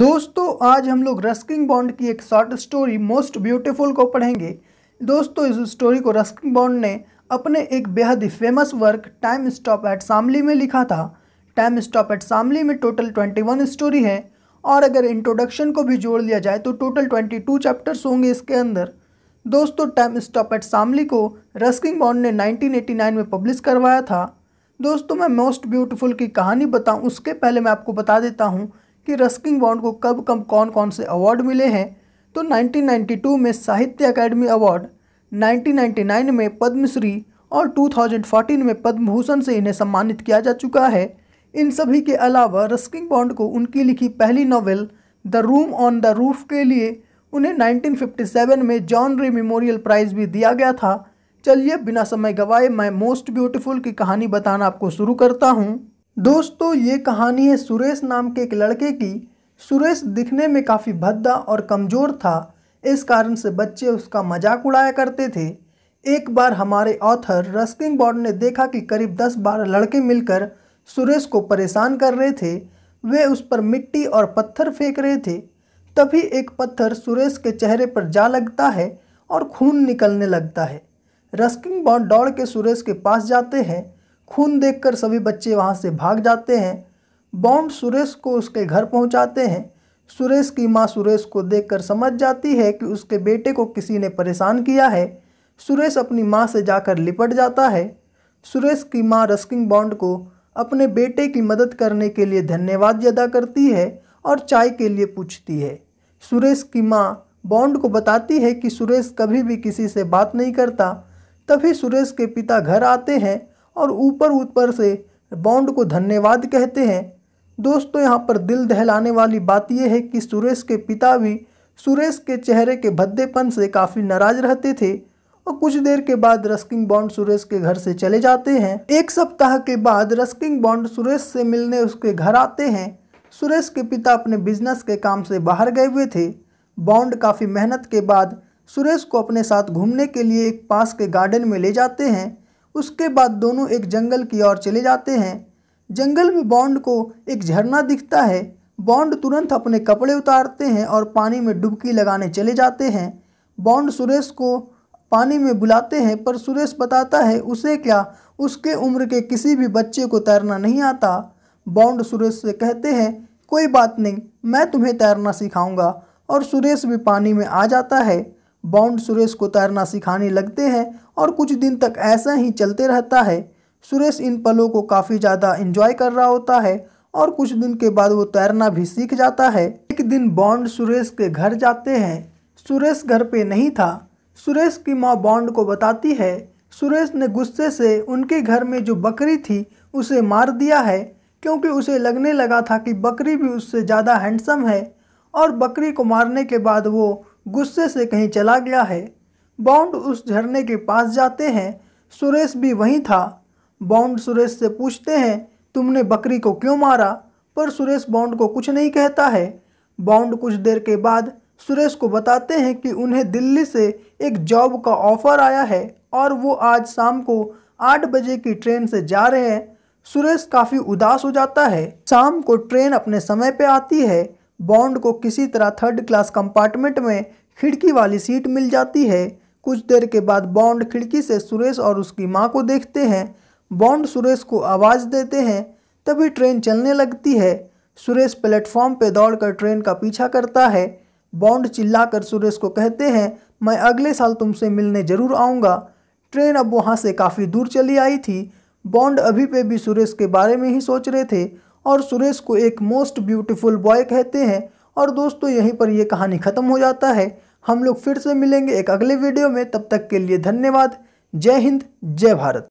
दोस्तों आज हम लोग रस्किंग बॉन्ड की एक शॉर्ट स्टोरी मोस्ट ब्यूटीफुल को पढ़ेंगे दोस्तों इस स्टोरी को रस्किंग बॉन्ड ने अपने एक बेहद ही famous work time stop at सामली में लिखा था टाइम स्टॉप एट सामली में टोटल ट्वेंटी वन स्टोरी है और अगर इंट्रोडक्शन को भी जोड़ लिया जाए तो टोटल ट्वेंटी टू चैप्टर्स होंगे इसके अंदर दोस्तों टाइम स्टॉप एट सामली को रस्किंग बॉन्ड ने 1989 में पब्लिश करवाया था दोस्तों मैं मोस्ट ब्यूटीफुल की कहानी बताऊं उसके पहले मैं आपको बता देता हूं कि रस्किंग बॉन्ड को कब कब कौन कौन से अवार्ड मिले हैं तो 1992 में साहित्य अकादमी अवार्ड 1999 में पद्मश्री और 2014 में पद्म भूषण से इन्हें सम्मानित किया जा चुका है इन सभी के अलावा रस्किंग बॉन्ड को उनकी लिखी पहली novel the room on the roof के लिए उन्हें 1957 में जॉन रे मेमोरियल प्राइज़ भी दिया गया था चलिए बिना समय गवाए मैं मोस्ट ब्यूटीफुल की कहानी बताना आपको शुरू करता हूँ दोस्तों ये कहानी है सुरेश नाम के एक लड़के की सुरेश दिखने में काफ़ी भद्दा और कमज़ोर था इस कारण से बच्चे उसका मजाक उड़ाया करते थे एक बार हमारे ऑथर रस्किंग बॉर्ड ने देखा कि करीब दस बारह लड़के मिलकर सुरेश को परेशान कर रहे थे वे उस पर मिट्टी और पत्थर फेंक रहे थे तभी एक पत्थर सुरेश के चेहरे पर जा लगता है और खून निकलने लगता है रस्किंग बॉर्ड दौड़ के सुरेश के पास जाते हैं खून देखकर सभी बच्चे वहाँ से भाग जाते हैं बॉन्ड सुरेश को उसके घर पहुँचाते हैं सुरेश की माँ सुरेश को देखकर समझ जाती है कि उसके बेटे को किसी ने परेशान किया है सुरेश अपनी माँ से जाकर लिपट जाता है सुरेश की माँ रस्किंग बॉन्ड को अपने बेटे की मदद करने के लिए धन्यवाद अदा करती है और चाय के लिए पूछती है सुरेश की माँ बॉन्ड को बताती है कि सुरेश कभी भी किसी से बात नहीं करता तभी सुरेश के पिता घर आते हैं और ऊपर ऊपर से बॉन्ड को धन्यवाद कहते हैं दोस्तों यहाँ पर दिल दहलाने वाली बात यह है कि सुरेश के पिता भी सुरेश के चेहरे के भद्देपन से काफ़ी नाराज रहते थे और कुछ देर के बाद रस्किंग बॉन्ड सुरेश के घर से चले जाते हैं एक सप्ताह के बाद रस्किंग बॉन्ड सुरेश से मिलने उसके घर आते हैं सुरेश के पिता अपने बिजनेस के काम से बाहर गए हुए थे बॉन्ड काफ़ी मेहनत के बाद सुरेश को अपने साथ घूमने के लिए एक पास के गार्डन में ले जाते हैं उसके बाद दोनों एक जंगल की ओर चले जाते हैं जंगल में बॉन्ड को एक झरना दिखता है बॉन्ड तुरंत अपने कपड़े उतारते हैं और पानी में डुबकी लगाने चले जाते हैं बॉन्ड सुरेश को पानी में बुलाते हैं पर सुरेश बताता है उसे क्या उसके उम्र के किसी भी बच्चे को तैरना नहीं आता बॉन्ड सुरेश से कहते हैं कोई बात नहीं मैं तुम्हें तैरना सिखाऊंगा और सुरेश भी पानी में आ जाता है बॉन्ड सुरेश को तैरना सिखाने लगते हैं और कुछ दिन तक ऐसा ही चलते रहता है सुरेश इन पलों को काफ़ी ज़्यादा इंजॉय कर रहा होता है और कुछ दिन के बाद वो तैरना भी सीख जाता है एक दिन बॉन्ड सुरेश के घर जाते हैं सुरेश घर पे नहीं था सुरेश की माँ बॉन्ड को बताती है सुरेश ने गुस्से से उनके घर में जो बकरी थी उसे मार दिया है क्योंकि उसे लगने लगा था कि बकरी भी उससे ज़्यादा हैंडसम है और बकरी को मारने के बाद वो गुस्से से कहीं चला गया है बॉन्ड उस झरने के पास जाते हैं सुरेश भी वहीं था बॉन्ड सुरेश से पूछते हैं तुमने बकरी को क्यों मारा पर सुरेश बॉन्ड को कुछ नहीं कहता है बाउंड कुछ देर के बाद सुरेश को बताते हैं कि उन्हें दिल्ली से एक जॉब का ऑफ़र आया है और वो आज शाम को आठ बजे की ट्रेन से जा रहे हैं सुरेश काफ़ी उदास हो जाता है शाम को ट्रेन अपने समय पे आती है बॉन्ड को किसी तरह थर्ड क्लास कंपार्टमेंट में खिड़की वाली सीट मिल जाती है कुछ देर के बाद बॉन्ड खिड़की से सुरेश और उसकी माँ को देखते हैं बॉन्ड सुरेश को आवाज़ देते हैं तभी ट्रेन चलने लगती है सुरेश प्लेटफॉर्म पर दौड़कर ट्रेन का पीछा करता है बॉन्ड चिल्लाकर सुरेश को कहते हैं मैं अगले साल तुमसे मिलने ज़रूर आऊँगा ट्रेन अब वहाँ से काफ़ी दूर चली आई थी बॉन्ड अभी पे भी सुरेश के बारे में ही सोच रहे थे और सुरेश को एक मोस्ट ब्यूटीफुल बॉय कहते हैं और दोस्तों यहीं पर यह कहानी ख़त्म हो जाता है हम लोग फिर से मिलेंगे एक अगले वीडियो में तब तक के लिए धन्यवाद जय हिंद जय भारत